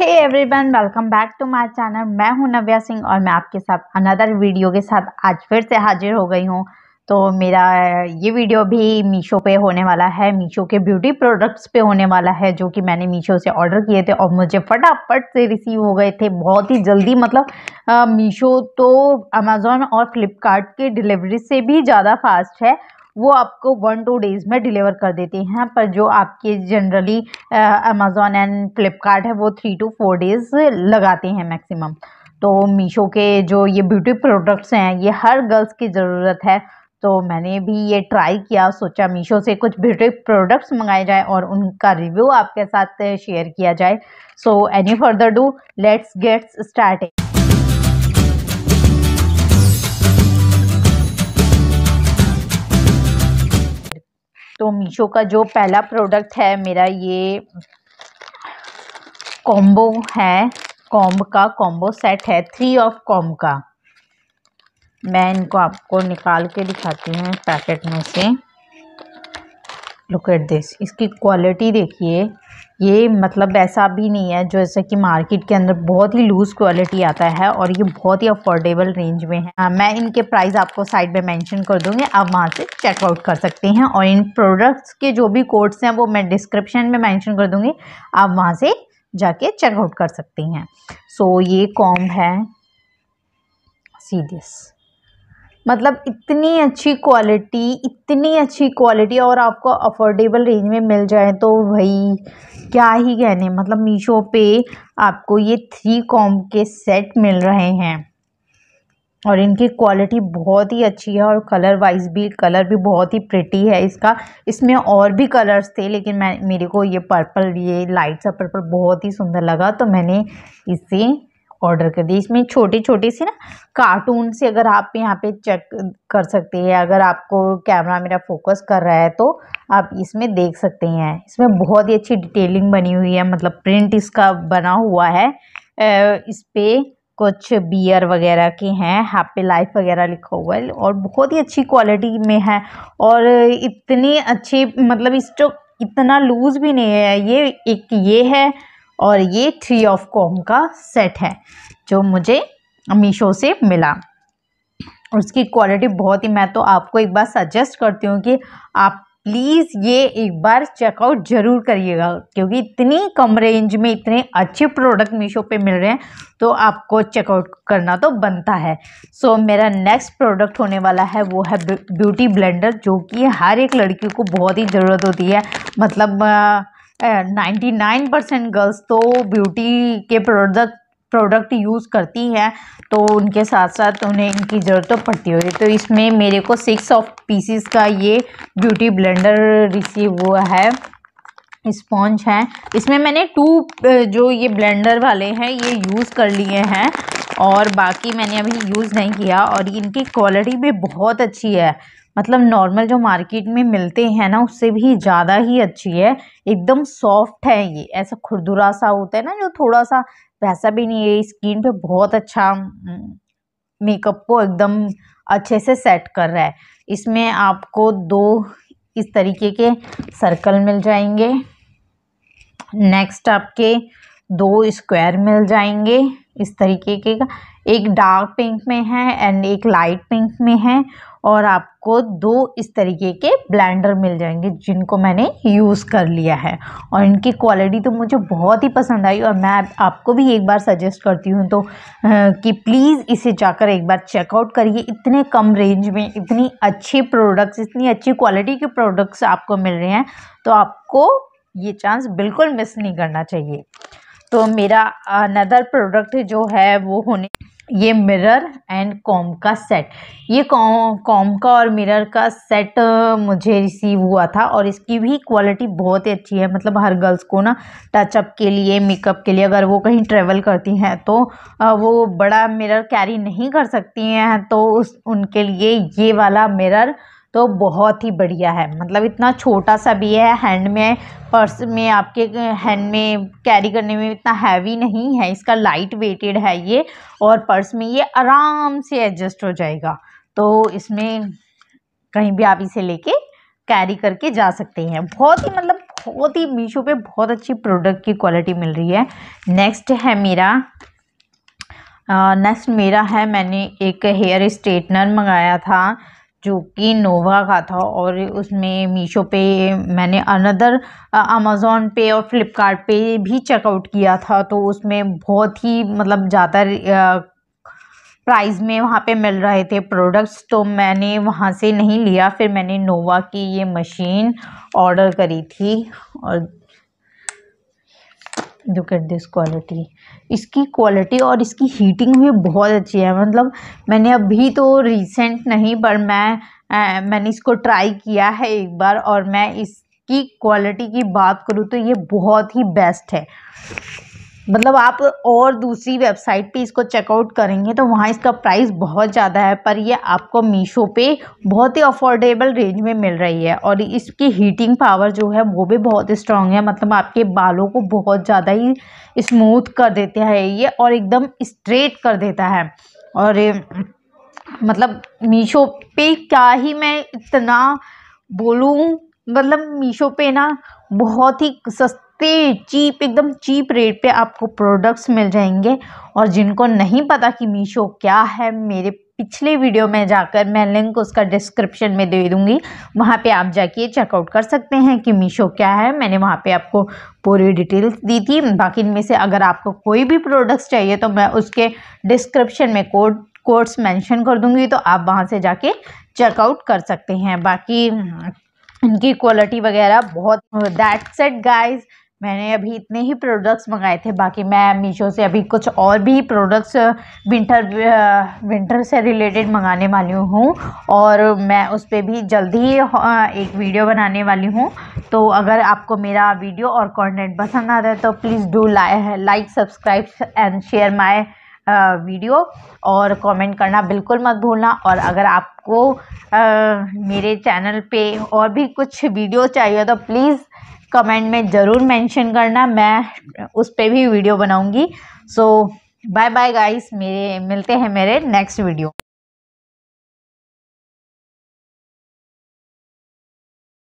hey everyone welcome back to my channel मैं हूं नव्या सिंह और मैं आपके साथ अनदर वीडियो के साथ आज फिर से हाजिर हो गई हूं तो मेरा ये वीडियो भी मीशो पे होने वाला है मीशो के ब्यूटी प्रोडक्ट्स पे होने वाला है जो कि मैंने मीशो से ऑर्डर किए थे और मुझे फटाफट से रिसीव हो गए थे बहुत ही जल्दी मतलब मीशो तो अमेज़ोन और फ्लिपकार्ट के डिलीवरी से भी ज़्यादा फास्ट है वो आपको वन टू डेज़ में डिलीवर कर देते हैं पर जो आपके जनरली अमेज़ोन एंड फ्लिपकार्ट है वो थ्री टू फोर डेज़ लगाते हैं मैक्सिमम तो मीशो के जो ये ब्यूटी प्रोडक्ट्स हैं ये हर गर्ल्स की ज़रूरत है तो मैंने भी ये ट्राई किया सोचा मीशो से कुछ ब्यूटी प्रोडक्ट्स मंगाए जाए और उनका रिव्यू आपके साथ शेयर किया जाए so any further do let's gets starting तो मीशो का जो पहला प्रोडक्ट है मेरा ये कॉम्बो है कॉम्ब का कॉम्बो सेट है थ्री ऑफ कॉम्ब का मैं इनको आपको निकाल के दिखाती हूँ पैकेट में से लुक एट दिस इसकी क्वालिटी देखिए ये मतलब ऐसा भी नहीं है जैसे कि मार्केट के अंदर बहुत ही लूज़ क्वालिटी आता है और ये बहुत ही अफोर्डेबल रेंज में है आ, हाँ, मैं इनके प्राइस आपको साइड में मेंशन कर दूँगी आप वहाँ से चेकआउट कर सकते हैं और इन प्रोडक्ट्स के जो भी कोड्स हैं वो मैं डिस्क्रिप्शन में मैंशन कर दूँगी आप वहाँ से जाके चेकआउट कर सकते हैं सो so, ये कॉम है सीरियस मतलब इतनी अच्छी क्वालिटी इतनी अच्छी क्वालिटी और आपको अफोर्डेबल रेंज में मिल जाए तो भाई क्या ही कहने मतलब मीशो पे आपको ये थ्री कॉम के सेट मिल रहे हैं और इनकी क्वालिटी बहुत ही अच्छी है और कलर वाइज भी कलर भी बहुत ही प्रिटी है इसका इसमें और भी कलर्स थे लेकिन मैं मेरे को ये पर्पल ये लाइट सा पर्पल बहुत ही सुंदर लगा तो मैंने इसे ऑर्डर कर दी इसमें छोटी छोटी सी ना कार्टून से अगर आप यहाँ पे चेक कर सकते हैं अगर आपको कैमरा मेरा फोकस कर रहा है तो आप इसमें देख सकते हैं इसमें बहुत ही अच्छी डिटेलिंग बनी हुई है मतलब प्रिंट इसका बना हुआ है इस पर कुछ बियर वगैरह के हैं हैप्पी लाइफ वगैरह लिखा हुआ है और बहुत ही अच्छी क्वालिटी में है और इतनी अच्छी मतलब इस तो इतना लूज़ भी नहीं है ये एक ये है और ये थ्री ऑफ कॉम का सेट है जो मुझे मीशो से मिला उसकी क्वालिटी बहुत ही मैं तो आपको एक बार सजेस्ट करती हूँ कि आप प्लीज़ ये एक बार चेकआउट ज़रूर करिएगा क्योंकि इतनी कम रेंज में इतने अच्छे प्रोडक्ट मीशो पे मिल रहे हैं तो आपको चेकआउट करना तो बनता है सो so, मेरा नेक्स्ट प्रोडक्ट होने वाला है वो है ब्यूटी ब्लेंडर जो कि हर एक लड़की को बहुत ही ज़रूरत होती है मतलब आ, नाइन्टी नाइन परसेंट गर्ल्स तो ब्यूटी के प्रोडक्ट प्रोडक्ट यूज़ करती हैं तो उनके साथ साथ उन्हें इनकी ज़रूरत तो पड़ती होगी तो इसमें मेरे को सिक्स ऑफ पीसीस का ये ब्यूटी ब्लेंडर रिसीव हुआ है स्पॉन्ज है इसमें मैंने टू जो ये ब्लेंडर वाले हैं ये यूज़ कर लिए हैं और बाकी मैंने अभी यूज़ नहीं किया और इनकी क्वालिटी भी बहुत अच्छी है मतलब नॉर्मल जो मार्केट में मिलते हैं ना उससे भी ज़्यादा ही अच्छी है एकदम सॉफ्ट है ये ऐसा खुरदुरा सा होता है ना जो थोड़ा सा वैसा भी नहीं है स्किन पे बहुत अच्छा मेकअप हम्म, को एकदम अच्छे से सेट कर रहा है इसमें आपको दो इस तरीके के सर्कल मिल जाएंगे नेक्स्ट आपके दो स्क्वायर मिल जाएंगे इस तरीके के एक डार्क पिंक में है एंड एक लाइट पिंक में है और आपको दो इस तरीके के ब्लेंडर मिल जाएंगे जिनको मैंने यूज़ कर लिया है और इनकी क्वालिटी तो मुझे बहुत ही पसंद आई और मैं आपको भी एक बार सजेस्ट करती हूँ तो कि प्लीज़ इसे जाकर एक बार चेकआउट करिए इतने कम रेंज में इतनी अच्छी प्रोडक्ट्स इतनी अच्छी क्वालिटी के प्रोडक्ट्स आपको मिल रहे हैं तो आपको ये चांस बिल्कुल मिस नहीं करना चाहिए तो मेरा अनदर प्रोडक्ट जो है वो होने ये मिरर एंड कॉम का सेट ये कॉम कॉम का और मिरर का सेट मुझे रिसीव हुआ था और इसकी भी क्वालिटी बहुत ही अच्छी है मतलब हर गर्ल्स को ना टचअप के लिए मेकअप के लिए अगर वो कहीं ट्रेवल करती हैं तो वो बड़ा मिरर कैरी नहीं कर सकती हैं तो उस उनके लिए ये वाला मिरर तो बहुत ही बढ़िया है मतलब इतना छोटा सा भी है हैंड में पर्स में आपके हैंड में कैरी करने में इतना हैवी नहीं है इसका लाइट वेटेड है ये और पर्स में ये आराम से एडजस्ट हो जाएगा तो इसमें कहीं भी आप इसे लेके कैरी करके जा सकते हैं बहुत ही मतलब बहुत ही मीशो पे बहुत अच्छी प्रोडक्ट की क्वालिटी मिल रही है नेक्स्ट है मेरा नेक्स्ट मेरा है मैंने एक हेयर स्ट्रेटनर मंगाया था जो कि नोवा का था और उसमें मीशो पे मैंने अनदर अमेज़ोन पे और फ्लिपकार्ट पे भी चेकआउट किया था तो उसमें बहुत ही मतलब ज़्यादा प्राइस में वहाँ पे मिल रहे थे प्रोडक्ट्स तो मैंने वहाँ से नहीं लिया फिर मैंने नोवा की ये मशीन ऑर्डर करी थी और लुक एट दिस क्वालिटी इसकी क्वालिटी और इसकी हीटिंग भी बहुत अच्छी है मतलब मैंने अभी तो रिसेंट नहीं पर मैं आ, मैंने इसको ट्राई किया है एक बार और मैं इसकी क्वालिटी की बात करूँ तो ये बहुत ही बेस्ट है मतलब आप और दूसरी वेबसाइट पे इसको चेकआउट करेंगे तो वहाँ इसका प्राइस बहुत ज़्यादा है पर ये आपको मीशो पे बहुत ही अफोर्डेबल रेंज में मिल रही है और इसकी हीटिंग पावर जो है वो भी बहुत स्ट्रांग है मतलब आपके बालों को बहुत ज़्यादा ही स्मूथ कर देते हैं ये और एकदम स्ट्रेट कर देता है और मतलब मीशो पे क्या ही मैं इतना बोलूँ मतलब मीशो पे ना बहुत ही सस्ता सस्ते चीप एकदम चीप रेट पे आपको प्रोडक्ट्स मिल जाएंगे और जिनको नहीं पता कि मीशो क्या है मेरे पिछले वीडियो में जाकर मैं लिंक उसका डिस्क्रिप्शन में दे दूंगी वहाँ पे आप जाके चेकआउट कर सकते हैं कि मीशो क्या है मैंने वहाँ पे आपको पूरी डिटेल्स दी थी बाकी इनमें से अगर आपको कोई भी प्रोडक्ट्स चाहिए तो मैं उसके डिस्क्रिप्शन में कोड कोड्स मेंशन कर दूँगी तो आप वहाँ से जाके चेकआउट कर सकते हैं बाकी इनकी क्वालिटी वगैरह बहुत दैट सेट गाइज मैंने अभी इतने ही प्रोडक्ट्स मंगाए थे बाकी मैं मीशो से अभी कुछ और भी प्रोडक्ट्स विंटर विंटर से रिलेटेड मंगाने वाली हूँ और मैं उस पर भी जल्दी ही एक वीडियो बनाने वाली हूँ तो अगर आपको मेरा वीडियो और कंटेंट पसंद आता है तो please do like subscribe and share my video और कमेंट करना बिल्कुल मत भूलना और अगर आपको आ, मेरे चैनल पे और भी कुछ वीडियो चाहिए तो प्लीज़ कमेंट में ज़रूर मेंशन करना मैं उस पर भी वीडियो बनाऊंगी सो बाय बाय गाइस मेरे मिलते हैं मेरे नेक्स्ट वीडियो